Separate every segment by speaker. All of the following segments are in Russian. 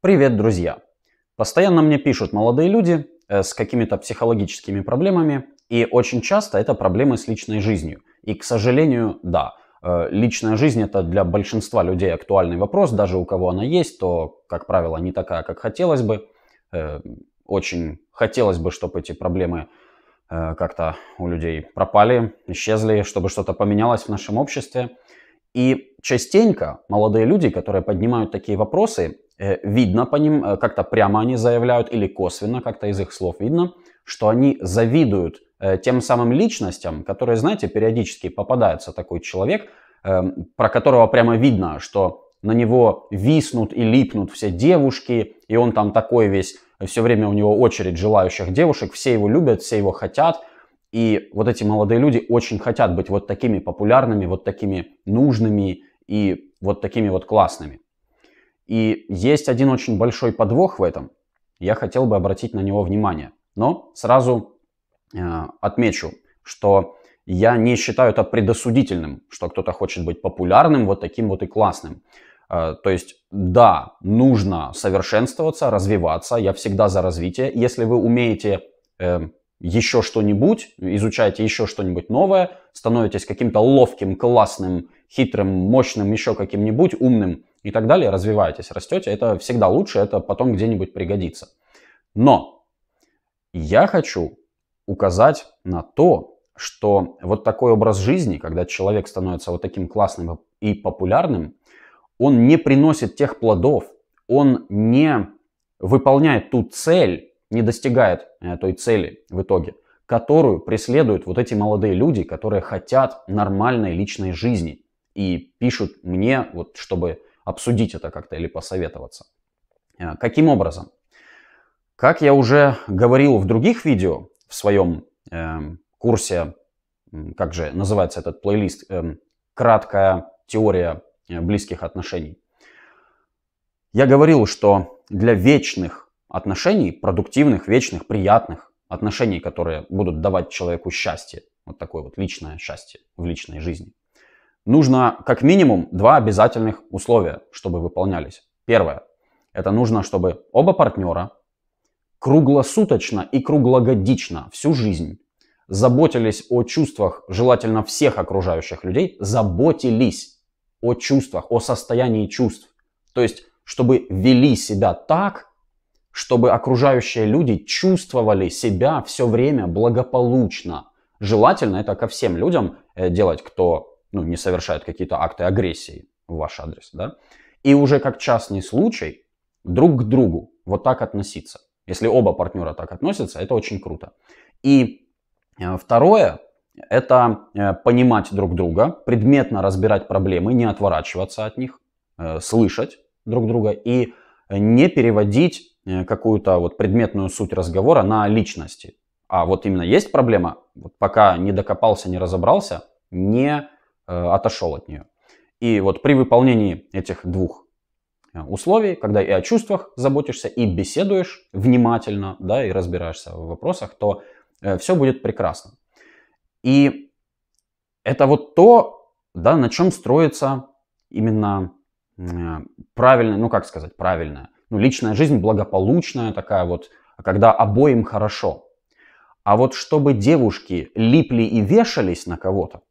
Speaker 1: Привет, друзья! Постоянно мне пишут молодые люди э, с какими-то психологическими проблемами, и очень часто это проблемы с личной жизнью. И, к сожалению, да, э, личная жизнь это для большинства людей актуальный вопрос, даже у кого она есть, то, как правило, не такая, как хотелось бы. Э, очень хотелось бы, чтобы эти проблемы как-то у людей пропали, исчезли, чтобы что-то поменялось в нашем обществе. И частенько молодые люди, которые поднимают такие вопросы, Э, видно по ним, э, как-то прямо они заявляют или косвенно, как-то из их слов видно, что они завидуют э, тем самым личностям, которые, знаете, периодически попадается такой человек, эм, про которого прямо видно, что на него виснут и липнут все девушки, и он там такой весь, все время у него очередь желающих девушек, все его любят, все его хотят, и вот эти молодые люди очень хотят быть вот такими популярными, вот такими нужными и вот такими вот классными. И есть один очень большой подвох в этом. Я хотел бы обратить на него внимание. Но сразу э, отмечу, что я не считаю это предосудительным, что кто-то хочет быть популярным, вот таким вот и классным. Э, то есть, да, нужно совершенствоваться, развиваться. Я всегда за развитие. Если вы умеете э, еще что-нибудь, изучаете еще что-нибудь новое, становитесь каким-то ловким, классным, хитрым, мощным, еще каким-нибудь, умным и так далее, развиваетесь, растете. Это всегда лучше, это потом где-нибудь пригодится. Но я хочу указать на то, что вот такой образ жизни, когда человек становится вот таким классным и популярным, он не приносит тех плодов, он не выполняет ту цель, не достигает э, той цели в итоге, которую преследуют вот эти молодые люди, которые хотят нормальной личной жизни и пишут мне, вот, чтобы обсудить это как-то или посоветоваться. Э, каким образом? Как я уже говорил в других видео в своем э, курсе, как же называется этот плейлист, э, краткая теория э, близких отношений. Я говорил, что для вечных отношений продуктивных, вечных, приятных, отношений, которые будут давать человеку счастье, вот такое вот личное счастье в личной жизни, нужно как минимум два обязательных условия, чтобы выполнялись. Первое. Это нужно, чтобы оба партнера круглосуточно и круглогодично всю жизнь заботились о чувствах, желательно всех окружающих людей, заботились о чувствах, о состоянии чувств. То есть, чтобы вели себя так, чтобы окружающие люди чувствовали себя все время благополучно. Желательно это ко всем людям э, делать, кто ну, не совершает какие-то акты агрессии в ваш адрес. Да? И уже как частный случай друг к другу вот так относиться. Если оба партнера так относятся, это очень круто. И э, второе, это э, понимать друг друга, предметно разбирать проблемы, не отворачиваться от них, слышать друг друга и не переводить Э, какую-то вот предметную суть разговора на личности. А вот именно есть проблема, вот пока не докопался, не разобрался, не э, отошел от нее. И вот при выполнении этих двух э, условий, когда и о чувствах заботишься, и беседуешь внимательно, да, и разбираешься в вопросах, то все будет прекрасно. И это вот то, да, на чем строится именно правильное, ну как сказать, правильное, ну, личная жизнь благополучная такая вот, а когда обоим хорошо. А вот чтобы девушки липли и вешались на кого-то,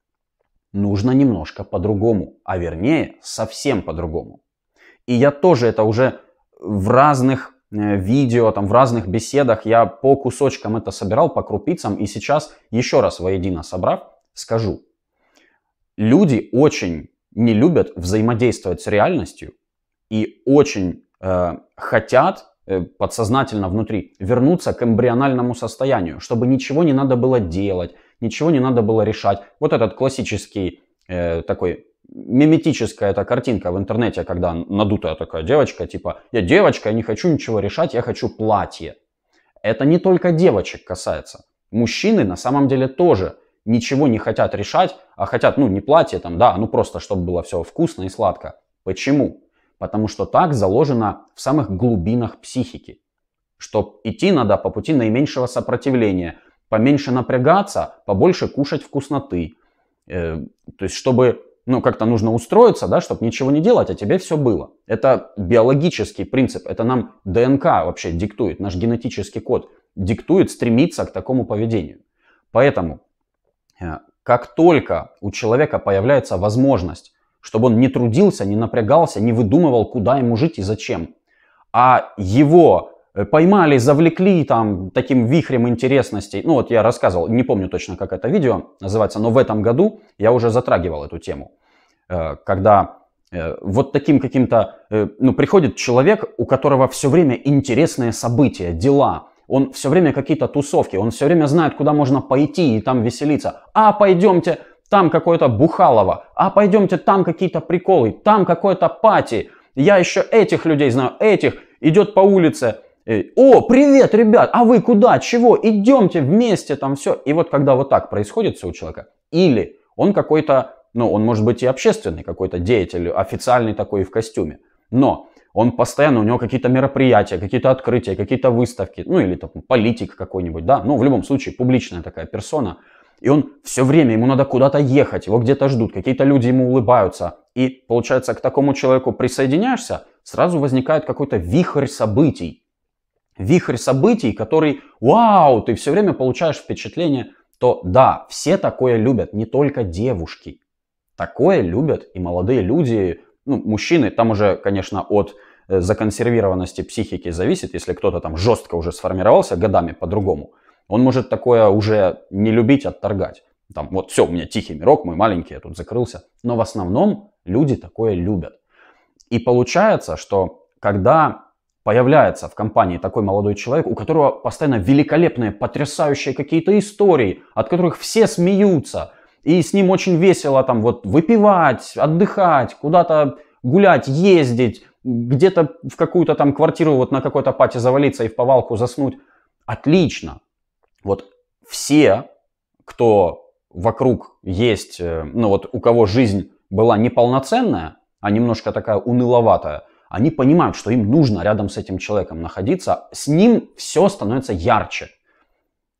Speaker 1: нужно немножко по-другому, а вернее совсем по-другому. И я тоже это уже в разных э, видео, там в разных беседах я по кусочкам это собирал, по крупицам, и сейчас еще раз воедино собрав, скажу. Люди очень не любят взаимодействовать с реальностью и очень Э, хотят э, подсознательно внутри вернуться к эмбриональному состоянию, чтобы ничего не надо было делать, ничего не надо было решать. Вот этот классический э, такой миметическая эта картинка в интернете, когда надутая такая девочка, типа, я девочка, я не хочу ничего решать, я хочу платье. Это не только девочек касается. Мужчины на самом деле тоже ничего не хотят решать, а хотят, ну, не платье там, да, а ну просто, чтобы было все вкусно и сладко. Почему? потому что так заложено в самых глубинах психики, что идти надо по пути наименьшего сопротивления, поменьше напрягаться, побольше кушать вкусноты. Э, то есть, чтобы, ну, как-то нужно устроиться, да, чтобы ничего не делать, а тебе все было. Это биологический принцип, это нам ДНК вообще диктует, наш генетический код диктует стремиться к такому поведению. Поэтому, э, как только у человека появляется возможность чтобы он не трудился, не напрягался, не выдумывал, куда ему жить и зачем. А его э, поймали, завлекли там таким вихрем интересностей. Ну вот я рассказывал, не помню точно, как это видео называется, но в этом году я уже затрагивал эту тему. Э, когда э, вот таким каким-то, ну, приходит человек, у которого все время интересные события, дела, он все время какие-то тусовки, он все время знает, куда можно пойти и там веселиться. А, пойдемте, там какое-то бухалово, а пойдемте там какие-то приколы, там какое-то пати, я еще этих людей знаю, этих, идет по улице, э, о, привет, ребят, а вы куда, чего, идемте вместе, там все. И вот когда вот так происходит все у человека, или он какой-то, ну, он может быть и общественный какой-то деятель, официальный такой и в костюме, но он постоянно, у него какие-то мероприятия, какие-то открытия, какие-то выставки, ну, или там политик какой-нибудь, да, ну, в любом случае, публичная такая персона – и он все время, ему надо куда-то ехать, его где-то ждут, какие-то люди ему улыбаются. И получается, к такому человеку присоединяешься, сразу возникает какой-то вихрь событий. Вихрь событий, который, вау, ты все время получаешь впечатление, то да, все такое любят, не только девушки. Такое любят и молодые люди, ну, мужчины, там уже, конечно, от э, законсервированности психики зависит, если кто-то там жестко уже сформировался годами по-другому – он может такое уже не любить, отторгать. Там, вот все, у меня тихий мирок, мой маленький, я тут закрылся. Но в основном люди такое любят. И получается, что когда появляется в компании такой молодой человек, у которого постоянно великолепные, потрясающие какие-то истории, от которых все смеются, и с ним очень весело там вот выпивать, отдыхать, куда-то гулять, ездить, где-то в какую-то там квартиру вот на какой-то пати завалиться и в повалку заснуть. Отлично вот все, кто вокруг есть, э, ну вот у кого жизнь была неполноценная, а немножко такая уныловатая, они понимают, что им нужно рядом с этим человеком находиться, с ним все становится ярче.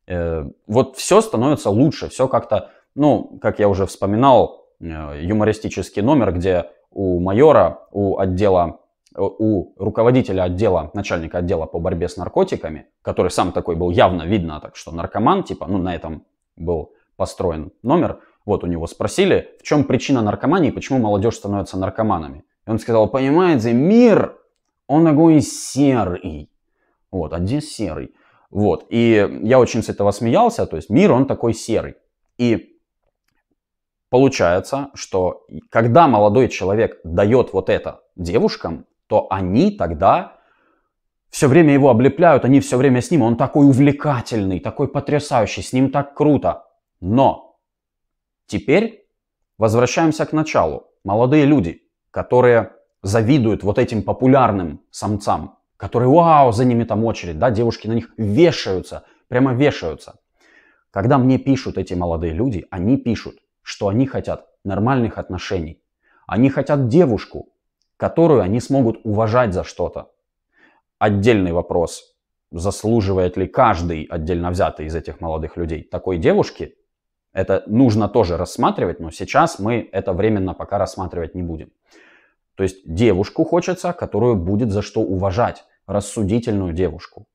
Speaker 1: Э, вот все становится лучше, все как-то, ну, как я уже вспоминал, э, юмористический номер, где у майора, у отдела Э, у руководителя отдела, начальника отдела по борьбе с наркотиками, который сам такой был явно видно, так что наркоман, типа, ну на этом был построен номер, вот у него спросили, в чем причина наркомании, почему молодежь становится наркоманами. И он сказал, понимаете, мир, он такой серый. Вот, один серый. Вот, и я очень с этого смеялся, то есть мир, он такой серый. И получается, что когда молодой человек дает вот это девушкам, то они тогда все время его облепляют, они все время с ним, он такой увлекательный, такой потрясающий, с ним так круто. Но теперь возвращаемся к началу. Молодые люди, которые завидуют вот этим популярным самцам, которые, вау, за ними там очередь, да, девушки на них вешаются, прямо вешаются. Когда мне пишут эти молодые люди, они пишут, что они хотят нормальных отношений. Они хотят девушку, которую они смогут уважать за что-то. Отдельный вопрос, заслуживает ли каждый отдельно взятый из этих молодых людей такой девушки, это нужно тоже рассматривать, но сейчас мы это временно пока рассматривать не будем. То есть девушку хочется, которую будет за что уважать, рассудительную девушку,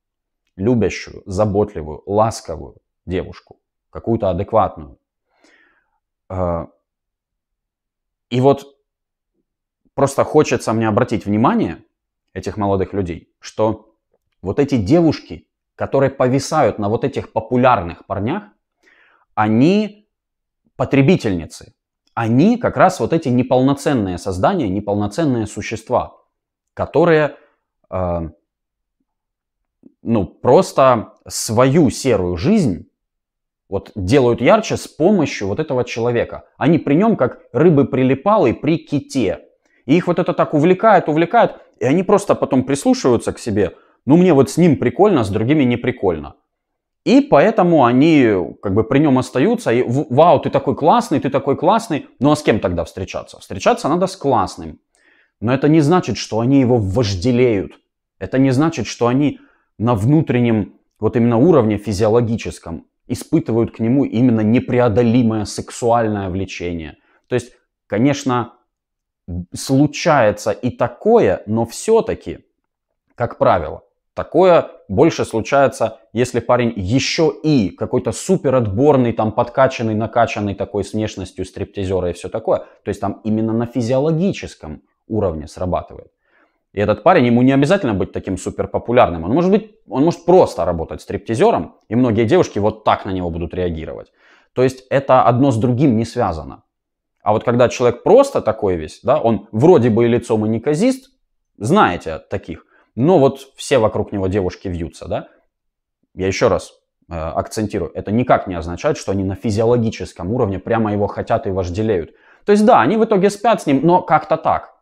Speaker 1: любящую, заботливую, ласковую девушку, какую-то адекватную. Э, и вот просто хочется мне обратить внимание этих молодых людей, что вот эти девушки, которые повисают на вот этих популярных парнях, они потребительницы. Они как раз вот эти неполноценные создания, неполноценные существа, которые э, ну, просто свою серую жизнь вот делают ярче с помощью вот этого человека. Они при нем как рыбы прилипалы при ките. И их вот это так увлекает, увлекает, и они просто потом прислушиваются к себе. Ну, мне вот с ним прикольно, а с другими не прикольно. И поэтому они как бы при нем остаются. И вау, ты такой классный, ты такой классный. Ну а с кем тогда встречаться? Встречаться надо с классным. Но это не значит, что они его вожделеют. Это не значит, что они на внутреннем, вот именно уровне физиологическом, испытывают к нему именно непреодолимое сексуальное влечение. То есть, конечно, случается и такое, но все-таки, как правило, такое больше случается, если парень еще и какой-то супер отборный, там подкачанный, накачанный такой с внешностью стриптизера и все такое. То есть там именно на физиологическом уровне срабатывает. И этот парень, ему не обязательно быть таким супер популярным. Он может быть, он может просто работать стриптизером, и многие девушки вот так на него будут реагировать. То есть это одно с другим не связано. А вот когда человек просто такой весь, да, он вроде бы и лицом и неказист, знаете таких, но вот все вокруг него девушки вьются, да. Я еще раз э, акцентирую, это никак не означает, что они на физиологическом уровне прямо его хотят и вожделеют. То есть да, они в итоге спят с ним, но как-то так.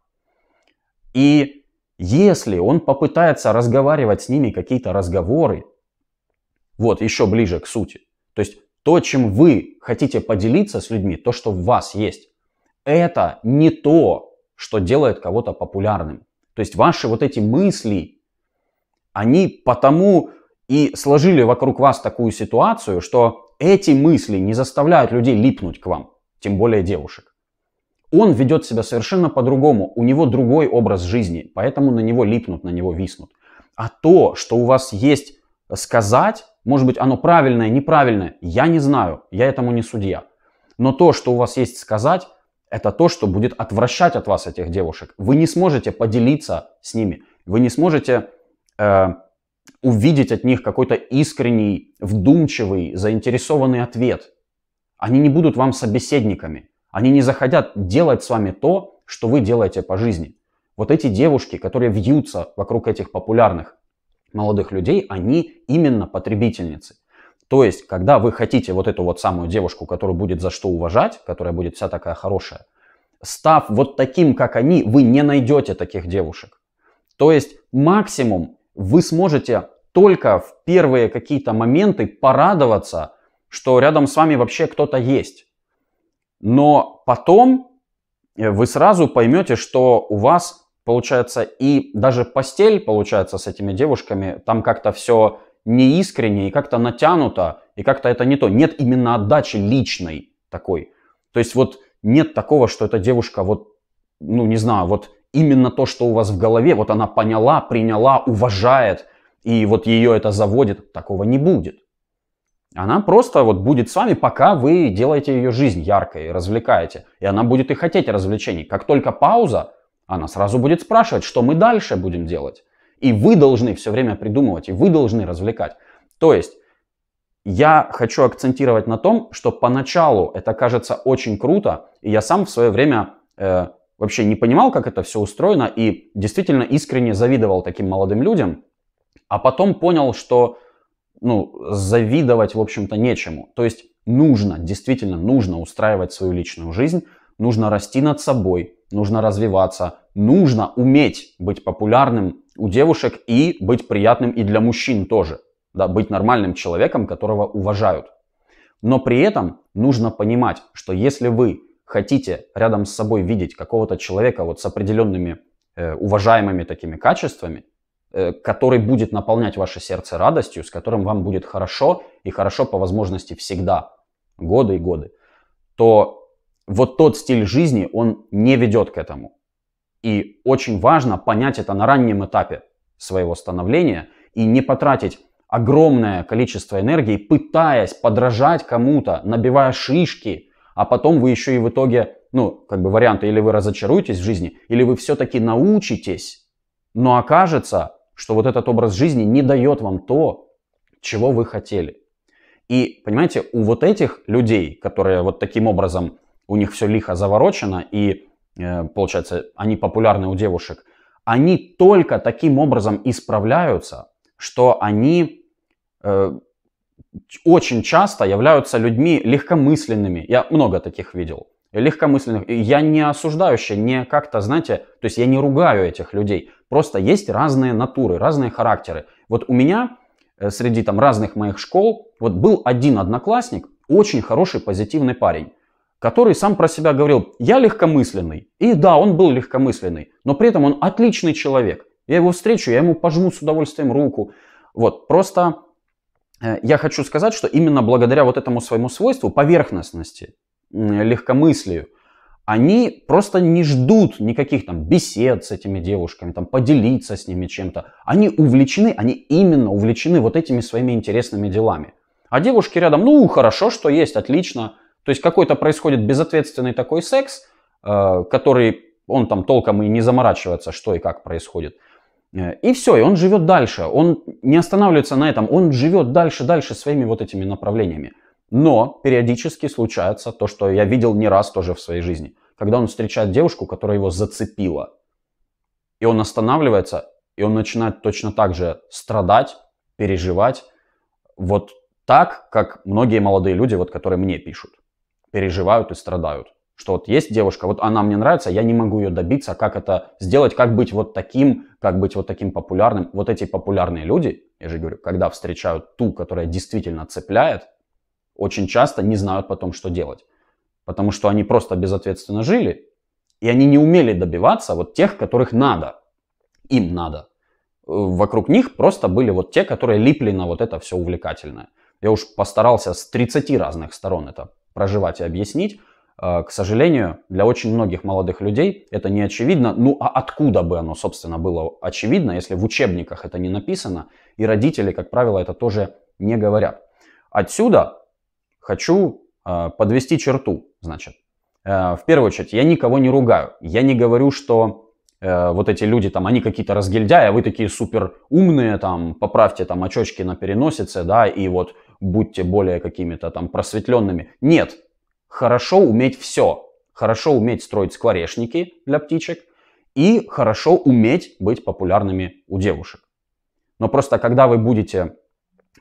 Speaker 1: И если он попытается разговаривать с ними какие-то разговоры, вот еще ближе к сути, то есть то, чем вы хотите поделиться с людьми, то, что в вас есть, это не то, что делает кого-то популярным. То есть ваши вот эти мысли, они потому и сложили вокруг вас такую ситуацию, что эти мысли не заставляют людей липнуть к вам, тем более девушек. Он ведет себя совершенно по-другому, у него другой образ жизни, поэтому на него липнут, на него виснут. А то, что у вас есть сказать, может быть, оно правильное, неправильное, я не знаю, я этому не судья. Но то, что у вас есть сказать, это то, что будет отвращать от вас этих девушек. Вы не сможете поделиться с ними, вы не сможете э, увидеть от них какой-то искренний, вдумчивый, заинтересованный ответ. Они не будут вам собеседниками, они не захотят делать с вами то, что вы делаете по жизни. Вот эти девушки, которые вьются вокруг этих популярных молодых людей, они именно потребительницы. То есть, когда вы хотите вот эту вот самую девушку, которую будет за что уважать, которая будет вся такая хорошая, став вот таким, как они, вы не найдете таких девушек. То есть, максимум вы сможете только в первые какие-то моменты порадоваться, что рядом с вами вообще кто-то есть. Но потом э, вы сразу поймете, что у вас получается и даже постель получается с этими девушками, там как-то все неискренне и как-то натянуто, и как-то это не то. Нет именно отдачи личной такой. То есть вот нет такого, что эта девушка вот, ну не знаю, вот именно то, что у вас в голове, вот она поняла, приняла, уважает, и вот ее это заводит, такого не будет. Она просто вот будет с вами, пока вы делаете ее жизнь яркой, развлекаете. И она будет и хотеть развлечений. Как только пауза, она сразу будет спрашивать, что мы дальше будем делать. И вы должны все время придумывать, и вы должны развлекать. То есть я хочу акцентировать на том, что поначалу это кажется очень круто, и я сам в свое время э, вообще не понимал, как это все устроено, и действительно искренне завидовал таким молодым людям, а потом понял, что ну, завидовать, в общем-то, нечему. То есть нужно, действительно нужно устраивать свою личную жизнь, нужно расти над собой, нужно развиваться, нужно уметь быть популярным у девушек и быть приятным и для мужчин тоже. Да, быть нормальным человеком, которого уважают. Но при этом нужно понимать, что если вы хотите рядом с собой видеть какого-то человека вот с определенными э, уважаемыми такими качествами, э, который будет наполнять ваше сердце радостью, с которым вам будет хорошо и хорошо по возможности всегда, годы и годы, то вот тот стиль жизни, он не ведет к этому. И очень важно понять это на раннем этапе своего становления и не потратить огромное количество энергии, пытаясь подражать кому-то, набивая шишки, а потом вы еще и в итоге, ну, как бы варианты, или вы разочаруетесь в жизни, или вы все-таки научитесь, но окажется, что вот этот образ жизни не дает вам то, чего вы хотели. И, понимаете, у вот этих людей, которые вот таким образом у них все лихо заворочено, и э, получается, они популярны у девушек, они только таким образом исправляются, что они э, очень часто являются людьми легкомысленными. Я много таких видел. Легкомысленных. Я не осуждающий, не как-то, знаете, то есть я не ругаю этих людей. Просто есть разные натуры, разные характеры. Вот у меня э, среди там разных моих школ вот был один одноклассник, очень хороший позитивный парень который сам про себя говорил, я легкомысленный. И да, он был легкомысленный, но при этом он отличный человек. Я его встречу, я ему пожму с удовольствием руку. Вот, просто э, я хочу сказать, что именно благодаря вот этому своему свойству, поверхностности, легкомыслию, они просто не ждут никаких там бесед с этими девушками, там поделиться с ними чем-то. Они увлечены, они именно увлечены вот этими своими интересными делами. А девушки рядом, ну хорошо, что есть, отлично, то есть какой-то происходит безответственный такой секс, э, который он там толком и не заморачивается, что и как происходит. Э, и все, и он живет дальше, он не останавливается на этом, он живет дальше, дальше своими вот этими направлениями. Но периодически случается то, что я видел не раз тоже в своей жизни, когда он встречает девушку, которая его зацепила. И он останавливается, и он начинает точно так же страдать, переживать, вот так, как многие молодые люди, вот которые мне пишут переживают и страдают. Что вот есть девушка, вот она мне нравится, я не могу ее добиться, а как это сделать, как быть вот таким, как быть вот таким популярным. Вот эти популярные люди, я же говорю, когда встречают ту, которая действительно цепляет, очень часто не знают потом, что делать. Потому что они просто безответственно жили, и они не умели добиваться вот тех, которых надо. Им надо. Э, вокруг них просто были вот те, которые липли на вот это все увлекательное. Я уж постарался с 30 разных сторон это проживать и объяснить. Э, к сожалению, для очень многих молодых людей это не очевидно. Ну а откуда бы оно, собственно, было очевидно, если в учебниках это не написано, и родители, как правило, это тоже не говорят. Отсюда хочу э, подвести черту, значит. Э, в первую очередь, я никого не ругаю. Я не говорю, что вот эти люди там, они какие-то разгильдяи, а вы такие супер умные, там, поправьте там очочки на переносице, да, и вот будьте более какими-то там просветленными. Нет, хорошо уметь все. Хорошо уметь строить скворечники для птичек и хорошо уметь быть популярными у девушек. Но просто когда вы будете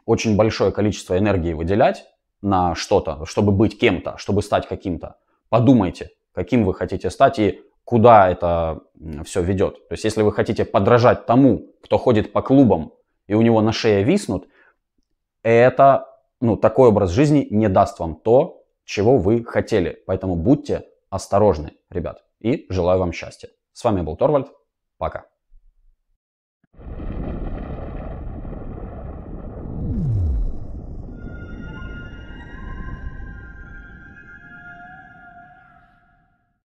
Speaker 1: очень большое количество энергии выделять на что-то, чтобы быть кем-то, чтобы стать каким-то, подумайте, каким вы хотите стать и куда это все ведет. То есть если вы хотите подражать тому, кто ходит по клубам и у него на шее виснут, это ну, такой образ жизни не даст вам то, чего вы хотели. Поэтому будьте осторожны, ребят. И желаю вам счастья. С вами был Торвальд. Пока.